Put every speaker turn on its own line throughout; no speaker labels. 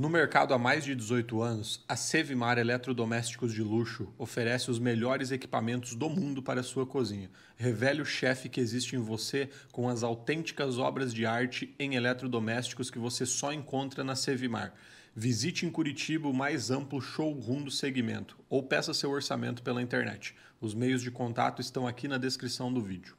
No mercado há mais de 18 anos, a Sevimar Eletrodomésticos de Luxo oferece os melhores equipamentos do mundo para sua cozinha. Revele o chefe que existe em você com as autênticas obras de arte em eletrodomésticos que você só encontra na Sevimar. Visite em Curitiba o mais amplo showroom do segmento ou peça seu orçamento pela internet. Os meios de contato estão aqui na descrição do vídeo.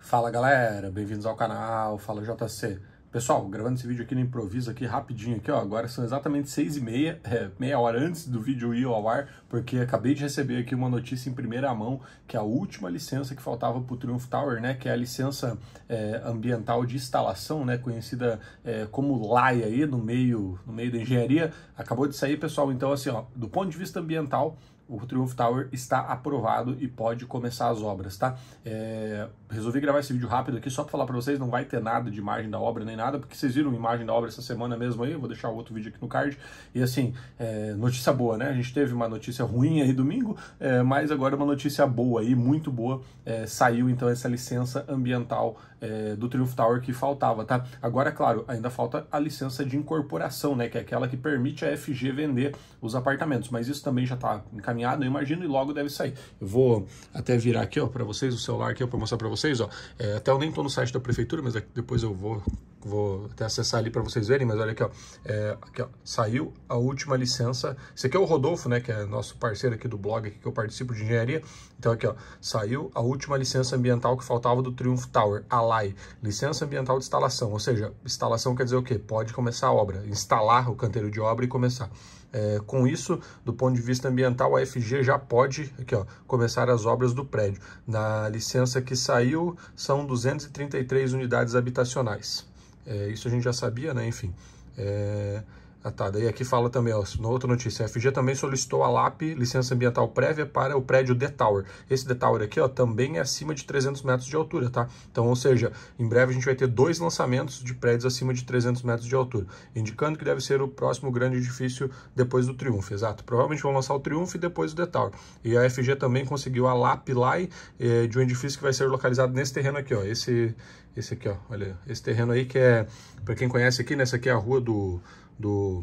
Fala galera, bem-vindos ao canal. Fala JC. Pessoal, gravando esse vídeo aqui no improviso aqui rapidinho aqui, ó. Agora são exatamente seis e meia, é, meia hora antes do vídeo ir ao ar, porque acabei de receber aqui uma notícia em primeira mão que a última licença que faltava para o Triumph Tower, né, que é a licença é, ambiental de instalação, né, conhecida é, como LAI aí no meio, no meio da engenharia, acabou de sair, pessoal. Então, assim, ó, do ponto de vista ambiental, o Triumph Tower está aprovado e pode começar as obras, tá? É, resolvi gravar esse vídeo rápido aqui só para falar para vocês, não vai ter nada de imagem da obra nem nada, porque vocês viram imagem da obra essa semana mesmo aí, vou deixar outro vídeo aqui no card. E assim, é, notícia boa, né? A gente teve uma notícia ruim aí domingo, é, mas agora uma notícia boa aí, muito boa, é, saiu então essa licença ambiental é, do Triumph Tower que faltava, tá? Agora, claro, ainda falta a licença de incorporação, né? Que é aquela que permite a FG vender os apartamentos, mas isso também já está encaminhado caminhada, eu imagino, e logo deve sair. Eu vou até virar aqui, ó, para vocês, o celular aqui, para mostrar para vocês, ó. É, até eu nem tô no site da prefeitura, mas é depois eu vou vou até acessar ali para vocês verem, mas olha aqui ó. É, aqui, ó, saiu a última licença, esse aqui é o Rodolfo, né, que é nosso parceiro aqui do blog aqui, que eu participo de engenharia, então aqui ó, saiu a última licença ambiental que faltava do Triumph Tower, a LAI, licença ambiental de instalação, ou seja, instalação quer dizer o quê? Pode começar a obra, instalar o canteiro de obra e começar. É, com isso, do ponto de vista ambiental, a FG já pode aqui, ó, começar as obras do prédio. Na licença que saiu, são 233 unidades habitacionais. É, isso a gente já sabia, né? Enfim. É, ah, tá. Daí aqui fala também, ó, na outra notícia, a FG também solicitou a LAP licença ambiental prévia para o prédio The Tower. Esse The Tower aqui, ó, também é acima de 300 metros de altura, tá? Então, ou seja, em breve a gente vai ter dois lançamentos de prédios acima de 300 metros de altura, indicando que deve ser o próximo grande edifício depois do Triunfo, exato. Provavelmente vão lançar o Triunfo e depois o The Tower. E a FG também conseguiu a LAP lá eh, de um edifício que vai ser localizado nesse terreno aqui, ó, esse, esse aqui, ó, olha, esse terreno aí que é, para quem conhece aqui, né, essa aqui é a rua do do,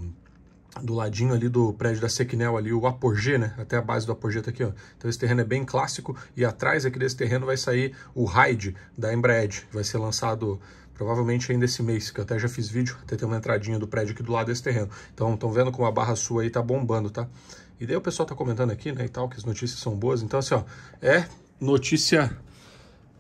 do ladinho ali do prédio da Sequinel ali, o Apogê, né? Até a base do Apogê tá aqui, ó. Então esse terreno é bem clássico e atrás aqui desse terreno vai sair o Hyde da Embraed, vai ser lançado provavelmente ainda esse mês, que eu até já fiz vídeo, até tem uma entradinha do prédio aqui do lado desse terreno. Então estão vendo como a barra sua aí tá bombando, tá? E daí o pessoal tá comentando aqui, né, e tal, que as notícias são boas. Então assim, ó, é notícia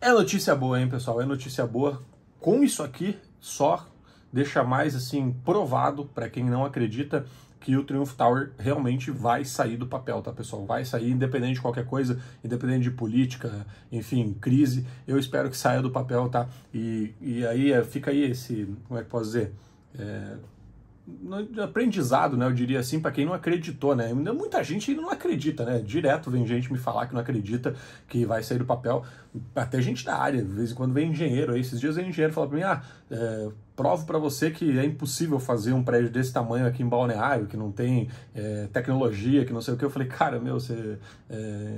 é notícia boa, hein, pessoal? É notícia boa. Com isso aqui, só deixa mais assim provado para quem não acredita que o Triumph Tower realmente vai sair do papel, tá pessoal? Vai sair independente de qualquer coisa, independente de política, enfim, crise. Eu espero que saia do papel, tá? E, e aí é, fica aí esse, como é que posso dizer? É, aprendizado, né? Eu diria assim, para quem não acreditou, né? Muita gente não acredita, né? Direto vem gente me falar que não acredita que vai sair do papel. Até gente da área, de vez em quando vem engenheiro. Aí, esses dias vem engenheiro fala para mim, ah, é, provo para você que é impossível fazer um prédio desse tamanho aqui em Balneário, que não tem é, tecnologia, que não sei o que. Eu falei, cara, meu, você. É...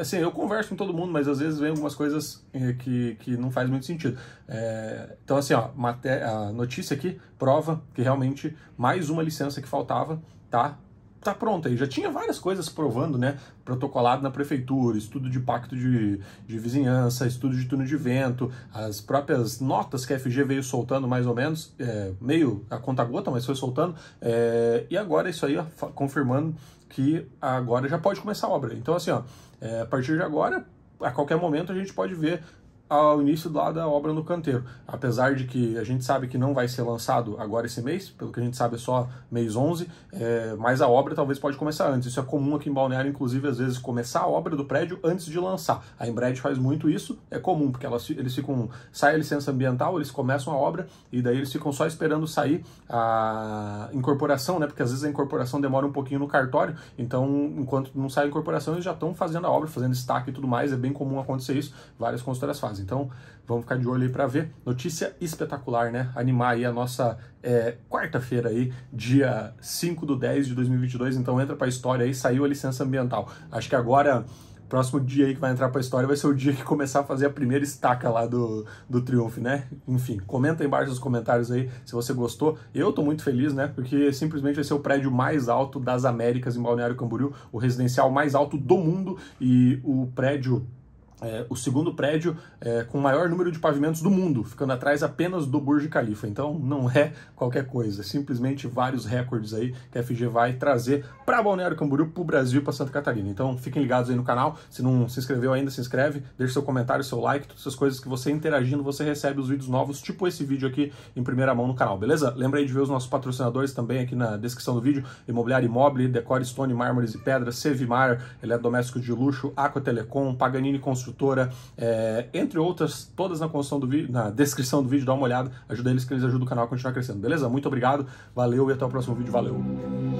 Assim, eu converso com todo mundo, mas às vezes vem algumas coisas é, que, que não faz muito sentido. É... Então, assim, ó, a notícia aqui prova que realmente mais uma licença que faltava, tá? tá pronta aí. Já tinha várias coisas provando, né? Protocolado na prefeitura, estudo de pacto de, de vizinhança, estudo de túnel de vento, as próprias notas que a FG veio soltando, mais ou menos, é, meio a conta gota, mas foi soltando. É, e agora isso aí, ó, confirmando que agora já pode começar a obra. Então, assim, ó, é, a partir de agora, a qualquer momento a gente pode ver ao início lá da obra no canteiro. Apesar de que a gente sabe que não vai ser lançado agora esse mês, pelo que a gente sabe é só mês 11, é, mas a obra talvez pode começar antes. Isso é comum aqui em Balneário, inclusive, às vezes começar a obra do prédio antes de lançar. A Embred faz muito isso, é comum, porque elas, eles ficam, sai a licença ambiental, eles começam a obra e daí eles ficam só esperando sair a incorporação, né? Porque às vezes a incorporação demora um pouquinho no cartório, então enquanto não sai a incorporação, eles já estão fazendo a obra, fazendo destaque e tudo mais, é bem comum acontecer isso, várias consultoras fazem. Então vamos ficar de olho aí para ver. Notícia espetacular, né? Animar aí a nossa é, quarta-feira aí, dia 5 do 10 de 2022. Então entra para a história aí, saiu a licença ambiental. Acho que agora próximo dia aí que vai entrar para a história vai ser o dia que começar a fazer a primeira estaca lá do, do Triumph, né? Enfim, comenta embaixo nos comentários aí se você gostou. Eu tô muito feliz, né? Porque simplesmente vai ser o prédio mais alto das Américas em Balneário Camboriú, o residencial mais alto do mundo e o prédio é, o segundo prédio é, com o maior número de pavimentos do mundo, ficando atrás apenas do Burj Khalifa. Então não é qualquer coisa, é simplesmente vários recordes aí que a FG vai trazer para Balneário Camboriú, para o Brasil e para Santa Catarina. Então fiquem ligados aí no canal, se não se inscreveu ainda, se inscreve, deixe seu comentário, seu like, todas essas coisas que você interagindo, você recebe os vídeos novos, tipo esse vídeo aqui em primeira mão no canal, beleza? Lembra aí de ver os nossos patrocinadores também aqui na descrição do vídeo, Imobiliário Imóvel, Decore Stone, Mármores e Pedras, Sevimar, Eletrodomésticos de Luxo, Aqua Telecom, Paganini Construtor, construtora, é, eh, entre outras, todas na, do vídeo, na descrição do vídeo, dá uma olhada, ajuda eles que eles ajudam o canal a continuar crescendo, beleza? Muito obrigado, valeu e até o próximo vídeo, valeu!